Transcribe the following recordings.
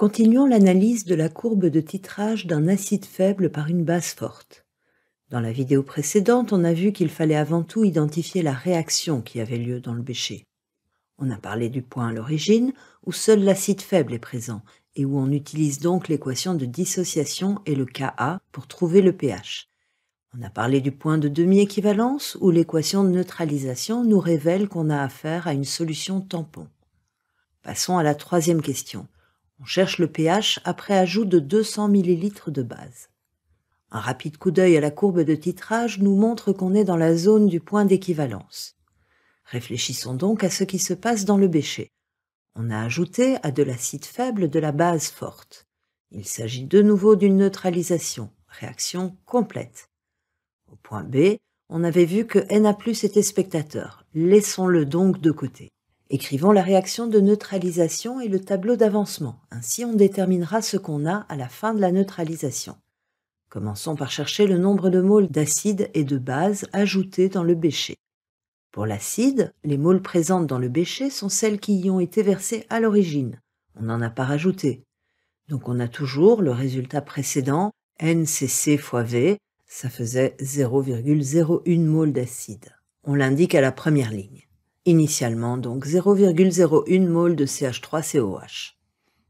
Continuons l'analyse de la courbe de titrage d'un acide faible par une base forte. Dans la vidéo précédente, on a vu qu'il fallait avant tout identifier la réaction qui avait lieu dans le bécher. On a parlé du point à l'origine, où seul l'acide faible est présent, et où on utilise donc l'équation de dissociation et le Ka pour trouver le pH. On a parlé du point de demi-équivalence, où l'équation de neutralisation nous révèle qu'on a affaire à une solution tampon. Passons à la troisième question on cherche le pH après ajout de 200 ml de base. Un rapide coup d'œil à la courbe de titrage nous montre qu'on est dans la zone du point d'équivalence. Réfléchissons donc à ce qui se passe dans le bécher. On a ajouté à de l'acide faible de la base forte. Il s'agit de nouveau d'une neutralisation, réaction complète. Au point B, on avait vu que Na+ était spectateur. Laissons-le donc de côté écrivons la réaction de neutralisation et le tableau d'avancement. Ainsi, on déterminera ce qu'on a à la fin de la neutralisation. Commençons par chercher le nombre de moles d'acide et de base ajoutés dans le bécher. Pour l'acide, les moles présentes dans le bécher sont celles qui y ont été versées à l'origine. On n'en a pas rajouté. Donc on a toujours le résultat précédent, NCC fois V, ça faisait 0,01 mol d'acide. On l'indique à la première ligne initialement donc 0,01 mol de CH3COH.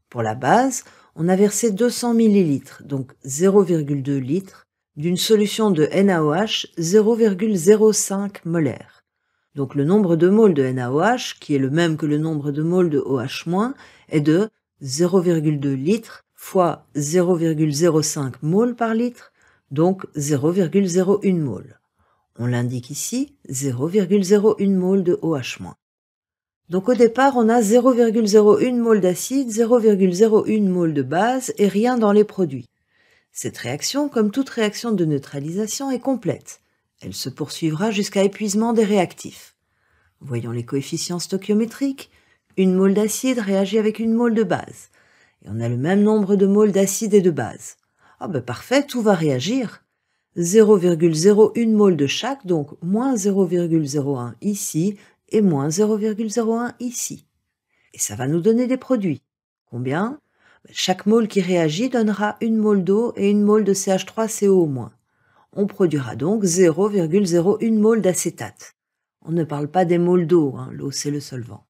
Pour la base, on a versé 200 ml, donc 0,2 litres, d'une solution de NaOH 0,05 molaire. Donc le nombre de moles de NaOH, qui est le même que le nombre de moles de OH-, est de 0,2 litres fois 0,05 mol par litre, donc 0,01 mol. On l'indique ici 0,01 mol de OH-. Donc au départ, on a 0,01 mol d'acide, 0,01 mol de base et rien dans les produits. Cette réaction, comme toute réaction de neutralisation, est complète. Elle se poursuivra jusqu'à épuisement des réactifs. Voyons les coefficients stoichiométriques. Une mole d'acide réagit avec une mole de base. Et on a le même nombre de moles d'acide et de base. Ah ben parfait, tout va réagir. 0,01 mol de chaque, donc moins 0,01 ici et moins 0,01 ici. Et ça va nous donner des produits. Combien ben, Chaque mol qui réagit donnera une mol d'eau et une mol de CH3CO-. On produira donc 0,01 mol d'acétate. On ne parle pas des moles d'eau, hein, l'eau c'est le solvant.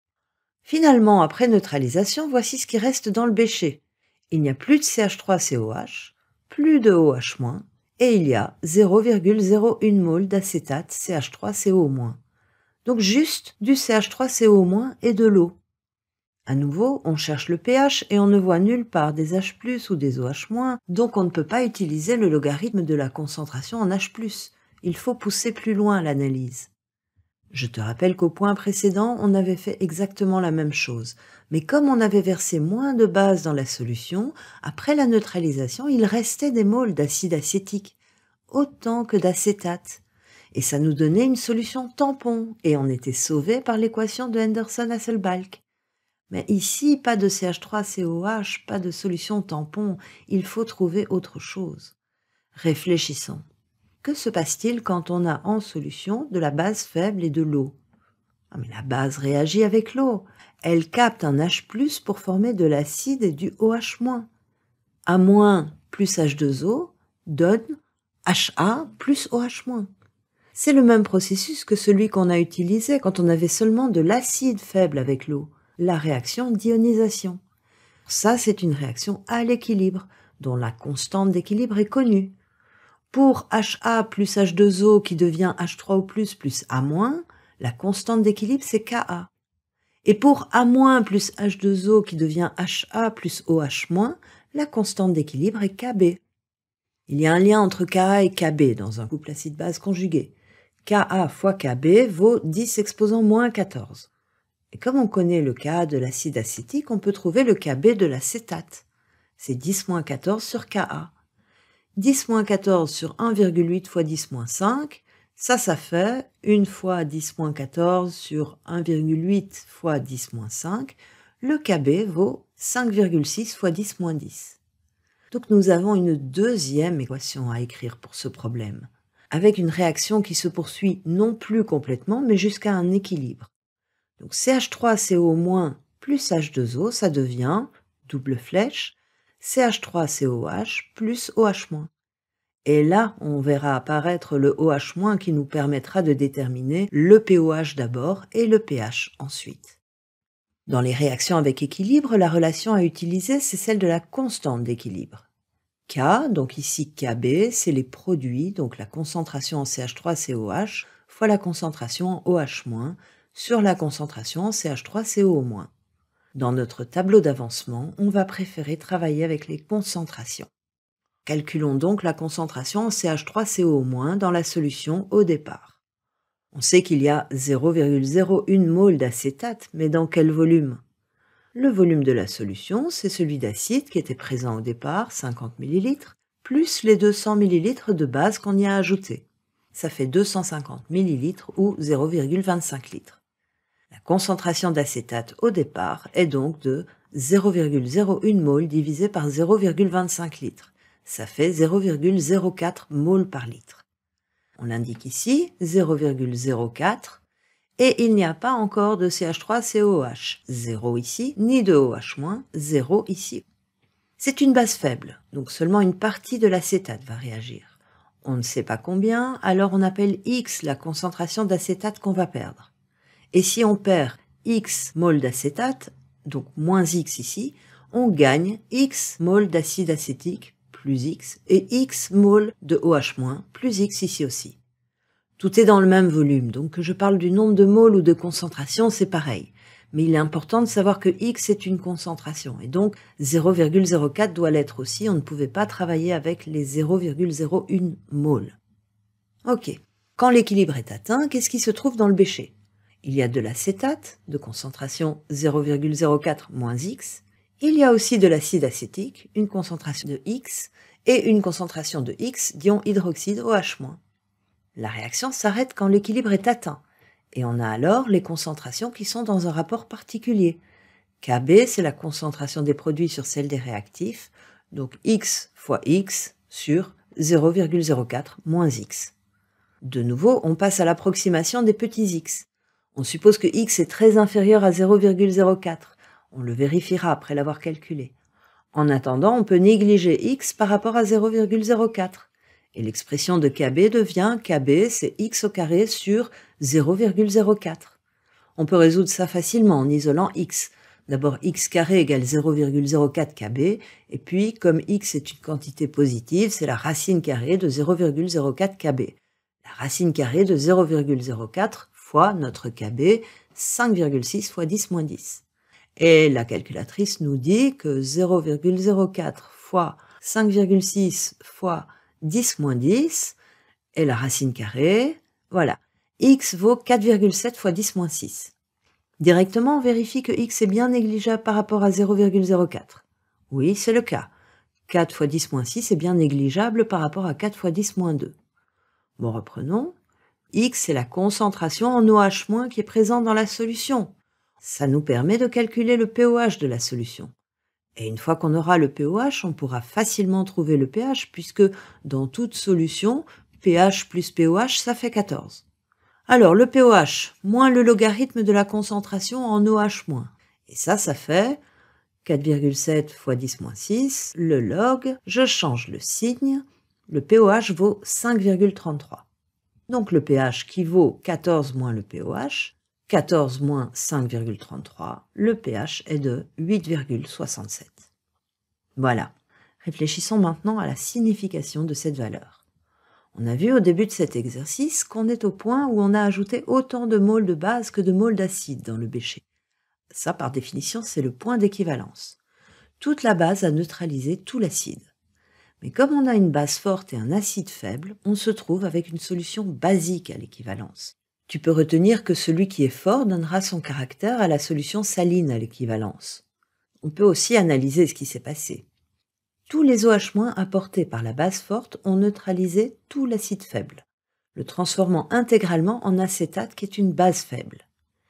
Finalement, après neutralisation, voici ce qui reste dans le bécher. Il n'y a plus de CH3COH, plus de OH-, et il y a 0,01 mol d'acétate CH3CO-. Donc juste du CH3CO- et de l'eau. À nouveau, on cherche le pH et on ne voit nulle part des H+, ou des OH-, donc on ne peut pas utiliser le logarithme de la concentration en H+. Il faut pousser plus loin l'analyse. Je te rappelle qu'au point précédent, on avait fait exactement la même chose. Mais comme on avait versé moins de base dans la solution, après la neutralisation, il restait des moles d'acide acétique, autant que d'acétate. Et ça nous donnait une solution tampon, et on était sauvé par l'équation de Henderson-Hasselbalch. Mais ici, pas de CH3COH, pas de solution tampon, il faut trouver autre chose. Réfléchissons. Que se passe-t-il quand on a en solution de la base faible et de l'eau ah, La base réagit avec l'eau. Elle capte un H ⁇ pour former de l'acide et du OH-. A- plus H2O donne HA plus OH-. C'est le même processus que celui qu'on a utilisé quand on avait seulement de l'acide faible avec l'eau, la réaction d'ionisation. Ça, c'est une réaction à l'équilibre, dont la constante d'équilibre est connue. Pour HA plus H2O qui devient H3 o plus A-, la constante d'équilibre c'est KA. Et pour A- plus H2O qui devient HA plus OH-, la constante d'équilibre est KB. Il y a un lien entre KA et KB dans un couple acide-base conjugué. KA fois KB vaut 10 exposant moins 14. Et comme on connaît le KA de l'acide acétique, on peut trouver le KB de l'acétate. C'est 10 moins 14 sur KA. 10 14 sur 1,8 fois 10 5, ça, ça fait 1 fois 10 14 sur 1,8 fois 10 5. Le KB vaut 5,6 fois 10 10. Donc nous avons une deuxième équation à écrire pour ce problème, avec une réaction qui se poursuit non plus complètement, mais jusqu'à un équilibre. Donc CH3CO- plus H2O, ça devient, double flèche, CH3COH plus OH-. Et là, on verra apparaître le OH- qui nous permettra de déterminer le POH d'abord et le pH ensuite. Dans les réactions avec équilibre, la relation à utiliser, c'est celle de la constante d'équilibre. K, donc ici Kb, c'est les produits, donc la concentration en CH3COH fois la concentration en OH- sur la concentration en CH3CO-. Dans notre tableau d'avancement, on va préférer travailler avec les concentrations. Calculons donc la concentration en CH3CO- dans la solution au départ. On sait qu'il y a 0,01 mol d'acétate, mais dans quel volume Le volume de la solution, c'est celui d'acide qui était présent au départ, 50 ml, plus les 200 ml de base qu'on y a ajouté. Ça fait 250 ml ou 0,25 litres concentration d'acétate au départ est donc de 0,01 mol divisé par 0,25 litres. Ça fait 0,04 mol par litre. On indique ici 0,04 et il n'y a pas encore de CH3COH, 0 ici, ni de OH-, 0 ici. C'est une base faible, donc seulement une partie de l'acétate va réagir. On ne sait pas combien, alors on appelle X la concentration d'acétate qu'on va perdre. Et si on perd X mol d'acétate, donc moins X ici, on gagne X mol d'acide acétique plus X et X mol de OH- plus X ici aussi. Tout est dans le même volume, donc que je parle du nombre de moles ou de concentration, c'est pareil. Mais il est important de savoir que X est une concentration, et donc 0,04 doit l'être aussi, on ne pouvait pas travailler avec les 0,01 mol. Ok. Quand l'équilibre est atteint, qu'est-ce qui se trouve dans le bécher il y a de l'acétate de concentration 0,04 X. Il y a aussi de l'acide acétique, une concentration de X et une concentration de X d'ion hydroxyde OH-. La réaction s'arrête quand l'équilibre est atteint et on a alors les concentrations qui sont dans un rapport particulier. Kb, c'est la concentration des produits sur celle des réactifs, donc X fois X sur 0,04 X. De nouveau, on passe à l'approximation des petits x. On suppose que x est très inférieur à 0,04. On le vérifiera après l'avoir calculé. En attendant, on peut négliger x par rapport à 0,04. Et l'expression de kb devient kb, c'est x au carré sur 0,04. On peut résoudre ça facilement en isolant x. D'abord x carré égale 0,04 kb, et puis comme x est une quantité positive, c'est la racine carrée de 0,04 kb. La racine carrée de 0,04 fois notre KB, 5,6 fois 10 moins 10. Et la calculatrice nous dit que 0,04 fois 5,6 fois 10 moins 10 est la racine carrée. Voilà, x vaut 4,7 fois 10 moins 6. Directement, on vérifie que x est bien négligeable par rapport à 0,04. Oui, c'est le cas. 4 fois 10 moins 6 est bien négligeable par rapport à 4 fois 10 moins 2. Bon, reprenons. X, est la concentration en OH- qui est présente dans la solution. Ça nous permet de calculer le pOH de la solution. Et une fois qu'on aura le pOH, on pourra facilement trouver le pH puisque dans toute solution, pH plus pOH, ça fait 14. Alors le pOH moins le logarithme de la concentration en OH-. Et ça, ça fait 4,7 fois 10 6, le log, je change le signe, le pOH vaut 5,33. Donc le pH qui vaut 14 moins le pOH, 14 moins 5,33, le pH est de 8,67. Voilà. Réfléchissons maintenant à la signification de cette valeur. On a vu au début de cet exercice qu'on est au point où on a ajouté autant de moles de base que de moles d'acide dans le bécher. Ça, par définition, c'est le point d'équivalence. Toute la base a neutralisé tout l'acide. Mais comme on a une base forte et un acide faible, on se trouve avec une solution basique à l'équivalence. Tu peux retenir que celui qui est fort donnera son caractère à la solution saline à l'équivalence. On peut aussi analyser ce qui s'est passé. Tous les OH- apportés par la base forte ont neutralisé tout l'acide faible, le transformant intégralement en acétate qui est une base faible.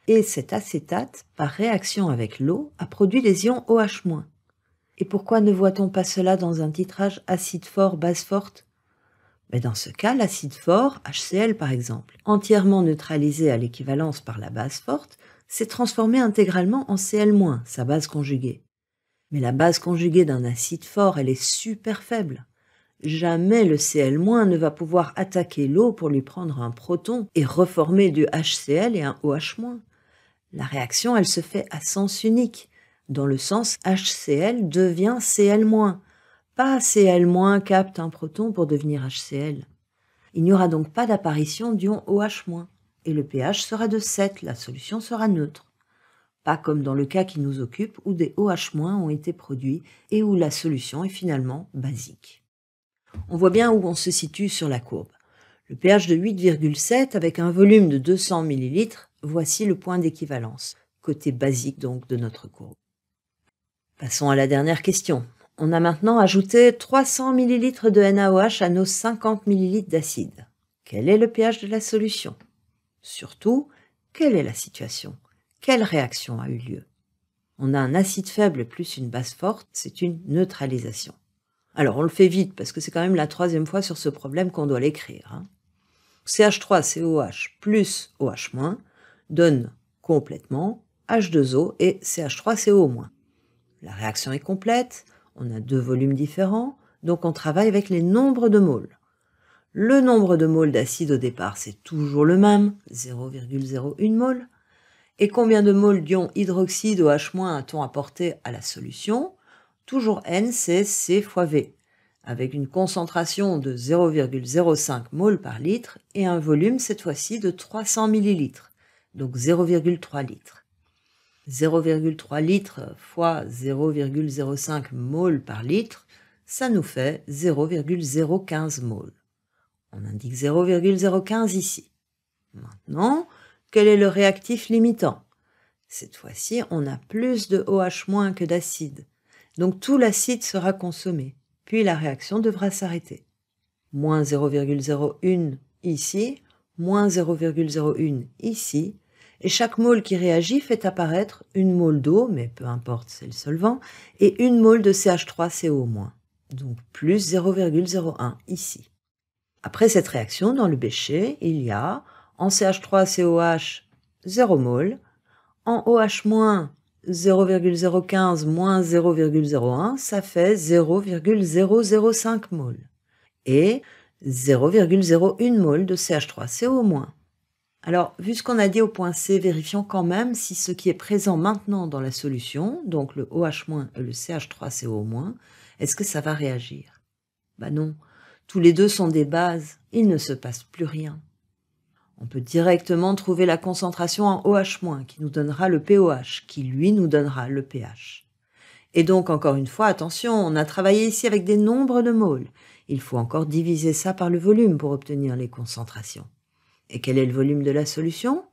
Et cet acétate, par réaction avec l'eau, a produit les ions OH-, et pourquoi ne voit-on pas cela dans un titrage acide fort, base forte Mais ben, Dans ce cas, l'acide fort, HCl par exemple, entièrement neutralisé à l'équivalence par la base forte, s'est transformé intégralement en Cl-, sa base conjuguée. Mais la base conjuguée d'un acide fort, elle est super faible. Jamais le Cl- ne va pouvoir attaquer l'eau pour lui prendre un proton et reformer du HCl et un OH-. La réaction, elle se fait à sens unique dans le sens HCl devient Cl-. Pas Cl- capte un proton pour devenir HCl. Il n'y aura donc pas d'apparition d'ion OH-, et le pH sera de 7, la solution sera neutre. Pas comme dans le cas qui nous occupe où des OH- ont été produits et où la solution est finalement basique. On voit bien où on se situe sur la courbe. Le pH de 8,7 avec un volume de 200 ml, voici le point d'équivalence, côté basique donc de notre courbe. Passons à la dernière question. On a maintenant ajouté 300 ml de NaOH à nos 50 ml d'acide. Quel est le pH de la solution Surtout, quelle est la situation Quelle réaction a eu lieu On a un acide faible plus une base forte, c'est une neutralisation. Alors on le fait vite parce que c'est quand même la troisième fois sur ce problème qu'on doit l'écrire. Hein. CH3COH plus OH- donne complètement H2O et CH3CO-. La réaction est complète, on a deux volumes différents, donc on travaille avec les nombres de moles. Le nombre de moles d'acide au départ, c'est toujours le même, 0,01 mol. Et combien de moles d'ion hydroxyde OH- a-t-on apporté à la solution Toujours N, c'est C fois V, avec une concentration de 0,05 mol par litre et un volume cette fois-ci de 300 ml, donc 0,3 litres. 0,3 litres fois 0,05 mol par litre, ça nous fait 0,015 mol. On indique 0,015 ici. Maintenant, quel est le réactif limitant Cette fois-ci, on a plus de OH- que d'acide. Donc tout l'acide sera consommé, puis la réaction devra s'arrêter. Moins 0,01 ici, moins 0,01 ici, et chaque mole qui réagit fait apparaître une mole d'eau, mais peu importe, c'est le solvant, et une mole de CH3CO-, donc plus 0,01 ici. Après cette réaction, dans le bécher, il y a en CH3COH 0 mol, en OH- 0,015 0,01, ça fait 0,005 mol. Et 0,01 mole de CH3CO-. Alors, vu ce qu'on a dit au point C, vérifions quand même si ce qui est présent maintenant dans la solution, donc le OH- et le CH3CO-, est-ce que ça va réagir ben non, tous les deux sont des bases, il ne se passe plus rien. On peut directement trouver la concentration en OH- qui nous donnera le POH, qui lui nous donnera le pH. Et donc, encore une fois, attention, on a travaillé ici avec des nombres de moles. Il faut encore diviser ça par le volume pour obtenir les concentrations. Et quel est le volume de la solution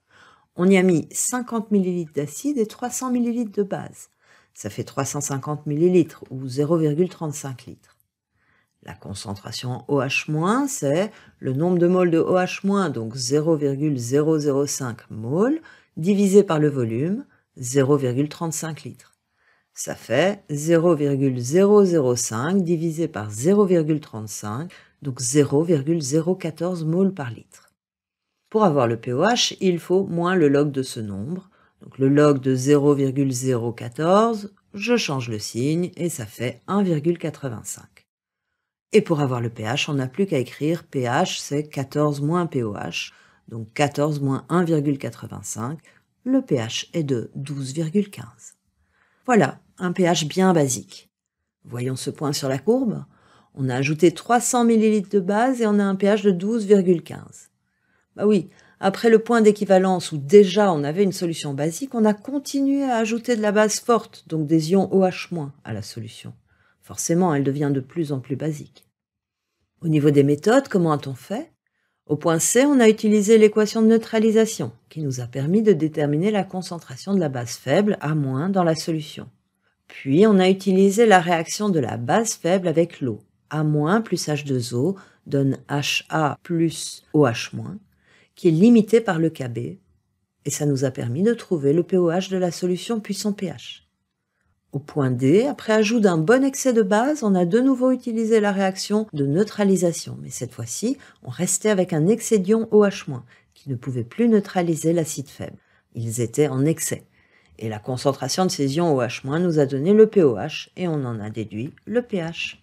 On y a mis 50 ml d'acide et 300 ml de base. Ça fait 350 ml ou 0,35 litres. La concentration OH-, c'est le nombre de moles de OH-, donc 0,005 mol, divisé par le volume, 0,35 litres. Ça fait 0,005 divisé par 0,35, donc 0,014 moles par litre. Pour avoir le POH, il faut moins le log de ce nombre. Donc le log de 0,014, je change le signe et ça fait 1,85. Et pour avoir le pH, on n'a plus qu'à écrire pH, c'est 14 moins POH, donc 14 moins 1,85. Le pH est de 12,15. Voilà, un pH bien basique. Voyons ce point sur la courbe. On a ajouté 300 ml de base et on a un pH de 12,15. Bah oui, après le point d'équivalence où déjà on avait une solution basique, on a continué à ajouter de la base forte, donc des ions OH- à la solution. Forcément, elle devient de plus en plus basique. Au niveau des méthodes, comment a-t-on fait Au point C, on a utilisé l'équation de neutralisation, qui nous a permis de déterminer la concentration de la base faible à moins dans la solution. Puis, on a utilisé la réaction de la base faible avec l'eau. A- plus H2O donne HA plus OH-, qui est limité par le Kb, et ça nous a permis de trouver le pOH de la solution puis son pH. Au point D, après ajout d'un bon excès de base, on a de nouveau utilisé la réaction de neutralisation, mais cette fois-ci, on restait avec un excès d'ion OH- qui ne pouvait plus neutraliser l'acide faible. Ils étaient en excès. Et la concentration de ces ions OH- nous a donné le pOH et on en a déduit le pH.